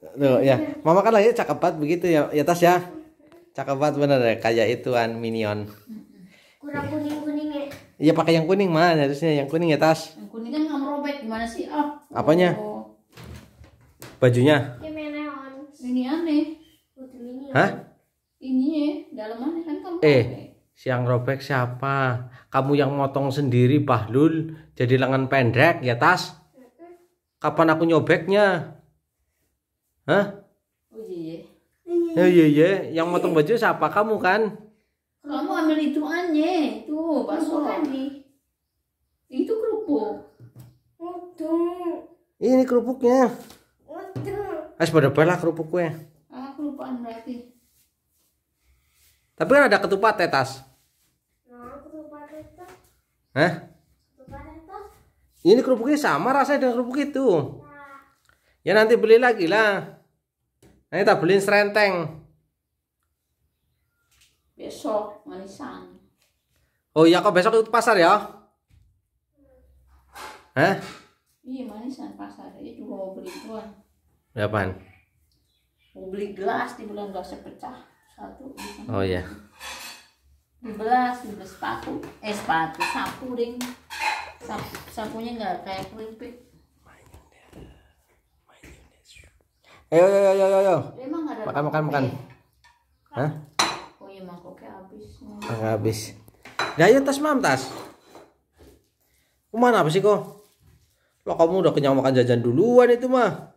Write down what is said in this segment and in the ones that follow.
Tuh, ya. Mama kan lagi cakep banget begitu ya, ya Tas ya. Cakep banget bener ya, kayak ituan minion. Kurang kuning-kuning ya. Iya pakai yang kuning mah harusnya yang kuning ya Tas. Yang kuning kan nggak merobek gimana sih? Oh. Apanya? bajunya? ini minion. ini aneh. Hah? Ini ya, dalamannya kan kamu. Eh, siang robek siapa? Kamu yang motong sendiri, Bahlul. Jadi lengan pendek ya Tas. Kapan aku nyobeknya? Hah? Oh iya iya. Oh, iya iya, yang motong baju siapa kamu kan? Kamu ambil itu anye, itu bakso tadi. Itu kerupuk. Waduh. Ini kerupuknya. Waduh. Es eh, pada bala kerupuk kue. Ah, kerupukan berarti. Tapi kan ada ketupat tetas. Ya, nah, ketupat tetas. Hah? Ini kerupuknya sama rasanya dengan kerupuk itu. Nah. Ya nanti beli lagi lah. Nah, ini tak beliin serenteng. Besok manisan. Oh iya kok besok itu pasar ya? Hah? Iya manisan pasar. Ini iya, juga mau beli tuan. Ya pan. Mau beli gelas di bulan gelas pecah satu. Oh iya. Di belas, di sepatu. Eh sepatu, sapu ring, Sapu, sapunya nggak kayak keripik. Ayo, ayo, ayo, ayo, ayo. Makan, makan, makan. Ya? Hah? Oh iya mangkoknya habis. Ah, habis. Nah, ya iya, tas mam tas. Kemana apa sih kok? Lo kamu udah kenyang makan jajan duluan itu mah.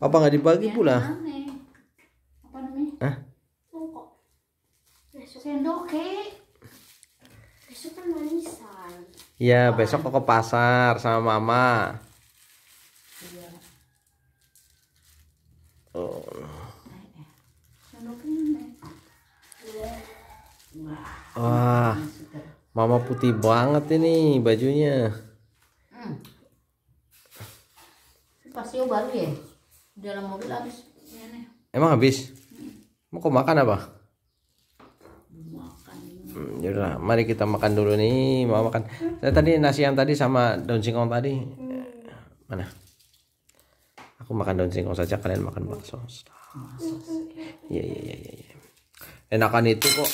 Apa nggak dibagi ya, pula? Aneh. Apa namanya? Hah? Besok kan manisan. Iya, besok kok ke pasar sama mama. Oh. Wah, mama putih banget ini bajunya. Hmm. baru ya? Dalam mobil habis. Emang habis? Mau kok makan apa? Hmm, yaudah, mari kita makan dulu nih. Mau makan. Saya tadi nasi yang tadi sama daun singkong tadi. Hmm. Mana? aku makan daun singkong saja kalian makan bakso iya iya iya iya ya. enakan itu kok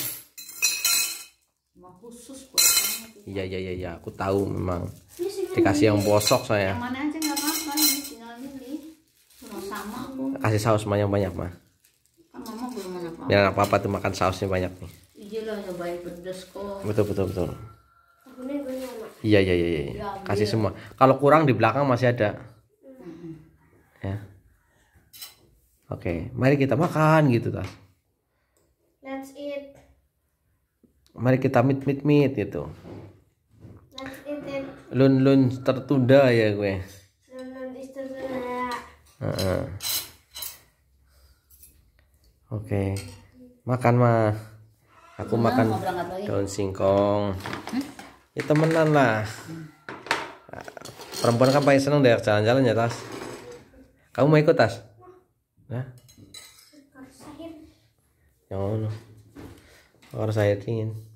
iya iya iya ya. aku tahu memang dikasih yang bosok saya kasih saus banyak banyak mah kan apa-apa biar tuh makan sausnya banyak nih iya betul betul betul Iya iya iya. Ya, kasih semua. Kalau kurang di belakang masih ada. Oke, okay, mari kita makan gitu tas. Let's eat. Mari kita meet meet meet gitu. Let's eat Lun lun tertunda ya gue. Lun lun tertunda. Uh -uh. Oke, okay. makan mah. Aku makan daun singkong. Hmm? Ya temenan lah. Hmm. Perempuan kan paling seneng deh jalan-jalan ya tas. Kamu mau ikut tas? Ha? Para sahib. Yung ano. Para sahib tingin.